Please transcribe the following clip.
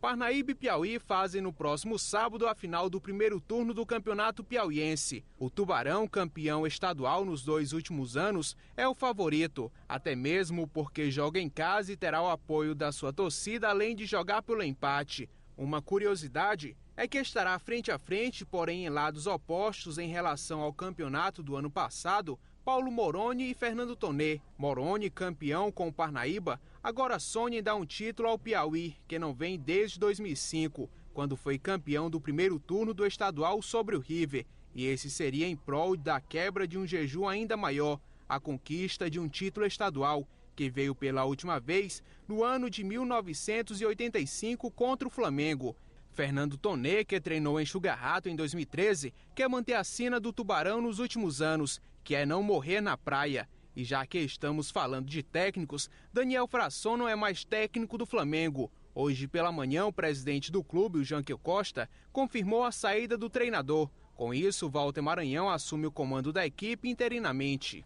Parnaíba e Piauí fazem no próximo sábado a final do primeiro turno do Campeonato Piauiense. O Tubarão, campeão estadual nos dois últimos anos, é o favorito, até mesmo porque joga em casa e terá o apoio da sua torcida, além de jogar pelo empate. Uma curiosidade é que estará frente a frente, porém em lados opostos em relação ao campeonato do ano passado, Paulo Moroni e Fernando Tonê. Moroni, campeão com o Parnaíba, agora sonha em dar um título ao Piauí, que não vem desde 2005, quando foi campeão do primeiro turno do estadual sobre o River. E esse seria em prol da quebra de um jejum ainda maior, a conquista de um título estadual, que veio pela última vez no ano de 1985 contra o Flamengo. Fernando Toné, que treinou em Chugarrato em 2013, quer manter a cena do tubarão nos últimos anos, que é não morrer na praia. E já que estamos falando de técnicos, Daniel Frasson não é mais técnico do Flamengo. Hoje pela manhã, o presidente do clube, o Janquil Costa, confirmou a saída do treinador. Com isso, Walter Maranhão assume o comando da equipe interinamente.